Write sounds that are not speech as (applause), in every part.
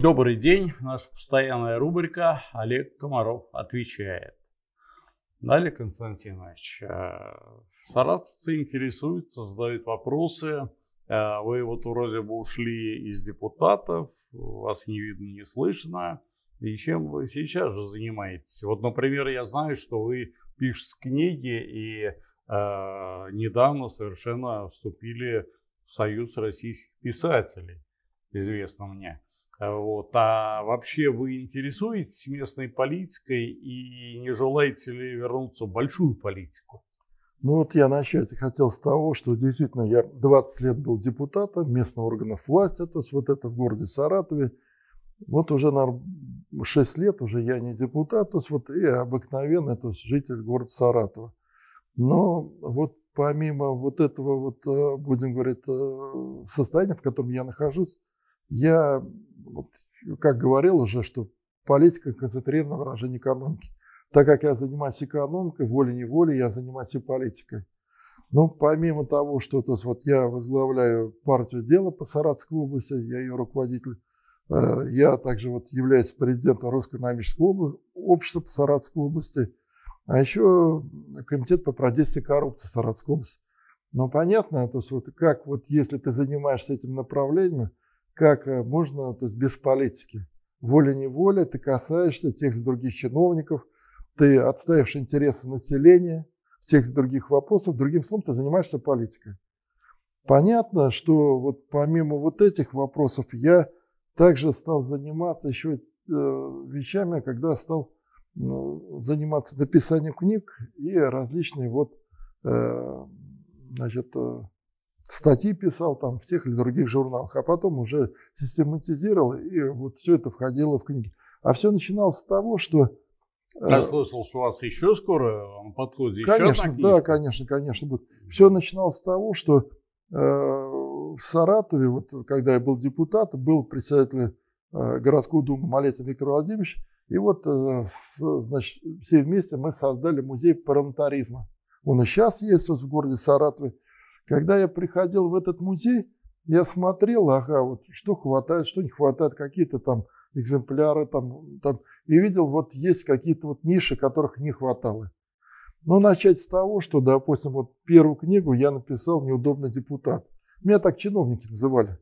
Добрый день, наша постоянная рубрика «Олег Комаров отвечает». Да, Далее, Константинович, э, саратовцы интересуются, задают вопросы. Э, вы вот вроде бы ушли из депутатов, вас не видно, не слышно. И чем вы сейчас же занимаетесь? Вот, например, я знаю, что вы пишете книги и э, недавно совершенно вступили в Союз российских писателей, известно мне. А вот. А вообще вы интересуетесь местной политикой и не желаете ли вернуться в большую политику? Ну вот я начать хотел с того, что действительно я 20 лет был депутатом местного органа власти, то есть вот это в городе Саратове. Вот уже, на 6 лет уже я не депутат, то есть вот и обыкновенный то есть житель города Саратова. Но вот помимо вот этого вот, э, будем говорить, э, состояния, в котором я нахожусь, я, вот, как говорил уже, что политика концентрирована на выражении экономики. Так как я занимаюсь экономикой, волей-неволей я занимаюсь и политикой. Ну, помимо того, что то есть, вот я возглавляю партию дела по Саратской области, я ее руководитель, э, я также вот являюсь президентом Русскоэкономического общества по Саратской области, а еще комитет по протесте коррупции Саратской области. Ну, понятно, то есть вот как вот если ты занимаешься этим направлением, как э, можно, то есть без политики. Волей-неволей ты касаешься тех же других чиновников, ты отстаиваешь интересы населения в тех или других вопросах, другим словом, ты занимаешься политикой. Понятно, что вот помимо вот этих вопросов я также стал заниматься еще э, вещами, когда стал заниматься написанием книг и различные вот э, значит, статьи писал там в тех или других журналах, а потом уже систематизировал, и вот все это входило в книги. А все начиналось с того, что... Я э, слышал, что у вас еще скоро на подходе еще конечно, одна книжка. Да, конечно, конечно. Будет. Все начиналось с того, что э, в Саратове, вот, когда я был депутатом, был председатель э, городской думы Малетин Виктор Владимирович, и вот, значит, все вместе мы создали музей парламентаризма. Он и сейчас есть вот в городе Саратове. Когда я приходил в этот музей, я смотрел, ага, вот что хватает, что не хватает, какие-то там экземпляры там, там, и видел, вот есть какие-то вот ниши, которых не хватало. Но начать с того, что, допустим, вот первую книгу я написал «Неудобный депутат». Меня так чиновники называли.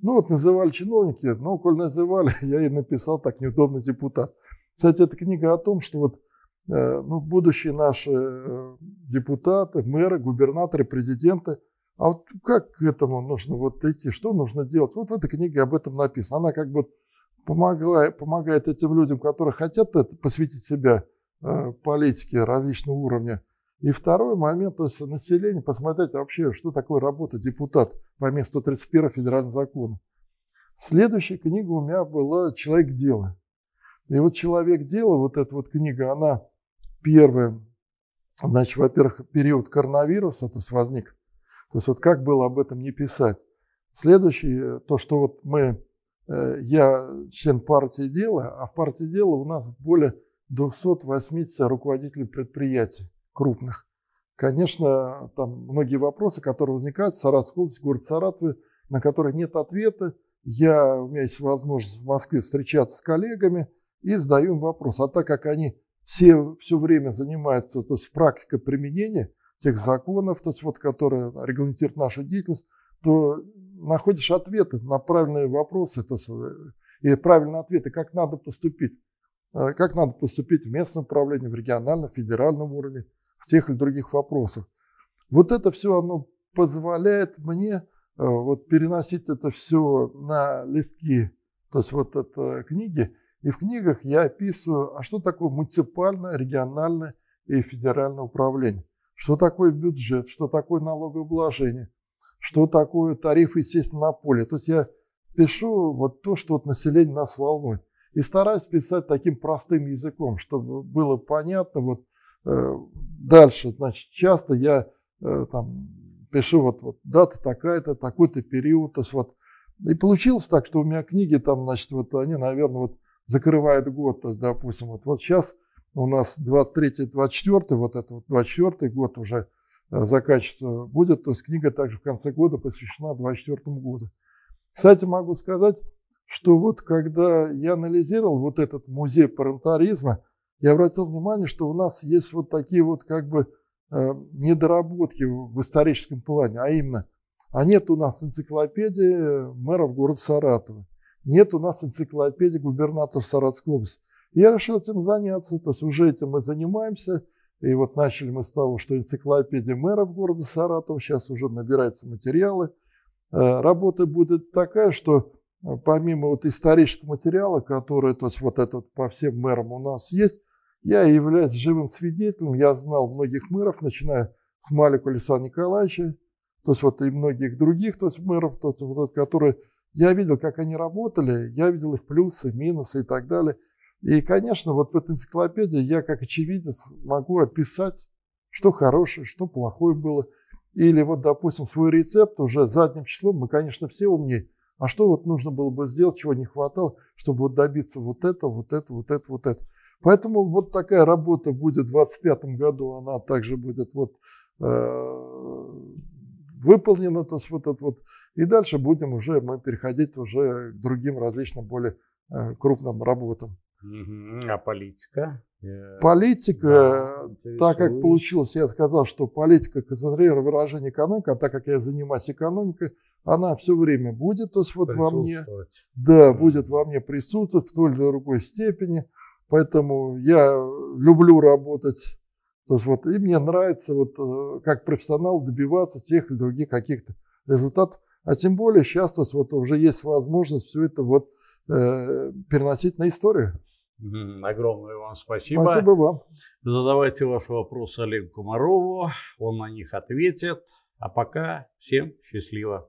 Ну вот называли чиновники, но ну, коль называли, (laughs) я и написал так «Неудобный депутат». Кстати, эта книга о том, что вот э, ну, будущие наши э, депутаты, мэры, губернаторы, президенты. А вот как к этому нужно вот идти? Что нужно делать? Вот в этой книге об этом написано. Она как бы помогла, помогает этим людям, которые хотят это, посвятить себя э, политике различного уровня. И второй момент, то есть население, посмотреть вообще, что такое работа депутат по месту 131 федерального закона. Следующая книга у меня была «Человек дела». И вот «Человек дела», вот эта вот книга, она первая Значит, во-первых, период коронавируса, то есть возник. То есть вот как было об этом не писать. Следующее, то, что вот мы, э, я член партии дела, а в партии дела у нас более 280 руководителей предприятий крупных. Конечно, там многие вопросы, которые возникают Саратов, Саратовской город Саратове, на которые нет ответа. Я, у меня есть возможность в Москве встречаться с коллегами и задаю им вопрос. А так как они все все время занимаются, то есть практика применения тех законов, то есть вот, которые регламентируют нашу деятельность, то находишь ответы на правильные вопросы то есть, э, и правильные ответы, как надо поступить. Э, как надо поступить в местном управлении, в региональном, федеральном уровне, в тех или других вопросах. Вот это все оно позволяет мне э, вот переносить это все на листки, то есть вот это книги, и в книгах я описываю, а что такое муниципальное, региональное и федеральное управление, что такое бюджет, что такое налогообложение, что такое тарифы, естественно, на поле. То есть я пишу вот то, что вот население нас волнует. И стараюсь писать таким простым языком, чтобы было понятно. Вот, э, дальше, значит, часто я э, там, пишу вот, вот дата такая-то, такой-то период. То есть, вот, и получилось так, что у меня книги там, значит, вот они, наверное, вот закрывает год, допустим, вот, вот сейчас у нас 23-24, вот это вот 24 год уже э, заканчивается будет, то есть книга также в конце года посвящена 24 году. Кстати, могу сказать, что вот когда я анализировал вот этот музей парламентаризма, я обратил внимание, что у нас есть вот такие вот как бы э, недоработки в историческом плане, а именно, а нет у нас энциклопедии мэров города Саратова. Нет у нас энциклопедии губернаторов Саратской области. Я решил этим заняться, то есть уже этим мы занимаемся. И вот начали мы с того, что энциклопедия мэров города Саратова, сейчас уже набираются материалы. Э, работа будет такая, что э, помимо вот исторического материала, который то есть вот этот по всем мэрам у нас есть, я являюсь живым свидетелем, я знал многих мэров, начиная с Малика Александра Николаевича, то есть вот и многих других то есть мэров, то есть вот, которые я видел, как они работали, я видел их плюсы, минусы и так далее. И, конечно, вот в этой энциклопедии я, как очевидец, могу описать, что хорошее, что плохое было. Или вот, допустим, свой рецепт уже задним числом, мы, конечно, все умнее. А что вот нужно было бы сделать, чего не хватало, чтобы вот добиться вот этого, вот этого, вот этого, вот этого. Поэтому вот такая работа будет в 2025 году, она также будет вот э, выполнено то есть вот это вот. И дальше будем уже мы переходить уже к другим различным более э, крупным работам. А политика? Э, политика, да, так как получилось, я сказал, что политика концентрирована выражение экономика, а так как я занимаюсь экономикой, она все время будет, то есть вот во мне, да, будет во мне присутствовать в той или другой степени. Поэтому я люблю работать то есть вот, и мне нравится вот, э, как профессионал добиваться тех или других каких-то результатов. А тем более сейчас то есть, вот, уже есть возможность все это вот, э, переносить на историю. Огромное вам спасибо. Спасибо вам. Задавайте ваши вопросы Олегу Комарову, он на них ответит. А пока всем счастливо.